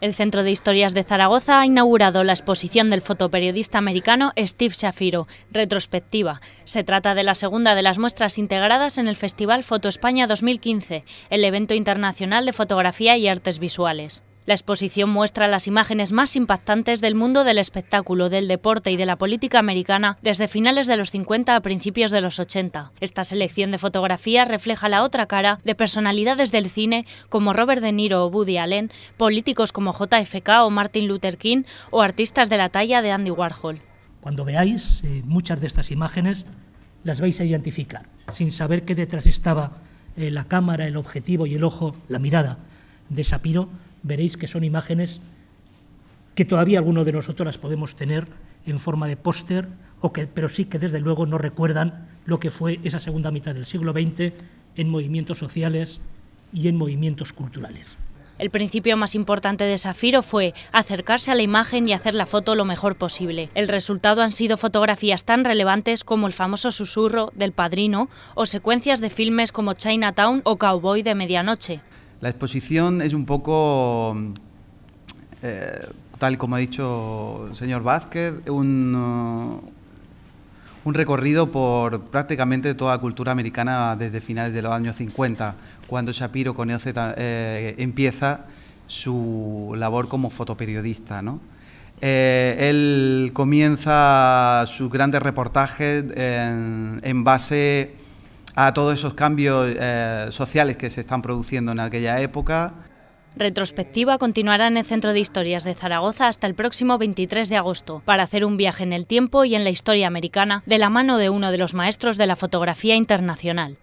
El Centro de Historias de Zaragoza ha inaugurado la exposición del fotoperiodista americano Steve Shafiro, Retrospectiva. Se trata de la segunda de las muestras integradas en el Festival Foto España 2015, el evento internacional de fotografía y artes visuales. La exposición muestra las imágenes más impactantes del mundo del espectáculo, del deporte y de la política americana desde finales de los 50 a principios de los 80. Esta selección de fotografías refleja la otra cara de personalidades del cine como Robert De Niro o Woody Allen, políticos como JFK o Martin Luther King o artistas de la talla de Andy Warhol. Cuando veáis eh, muchas de estas imágenes, las vais a identificar, sin saber que detrás estaba eh, la cámara, el objetivo y el ojo, la mirada de Sapiro veréis que son imágenes que todavía algunos de nosotros las podemos tener en forma de póster, pero sí que desde luego no recuerdan lo que fue esa segunda mitad del siglo XX en movimientos sociales y en movimientos culturales. El principio más importante de Safiro fue acercarse a la imagen y hacer la foto lo mejor posible. El resultado han sido fotografías tan relevantes como el famoso susurro del padrino o secuencias de filmes como Chinatown o Cowboy de Medianoche. La exposición es un poco, eh, tal como ha dicho el señor Vázquez, un, uh, un recorrido por prácticamente toda la cultura americana desde finales de los años 50, cuando Shapiro conoce, eh, empieza su labor como fotoperiodista. Eh, él comienza sus grandes reportajes en base a todos esos cambios eh, sociales que se están produciendo en aquella época. Retrospectiva continuará en el Centro de Historias de Zaragoza hasta el próximo 23 de agosto, para hacer un viaje en el tiempo y en la historia americana de la mano de uno de los maestros de la fotografía internacional.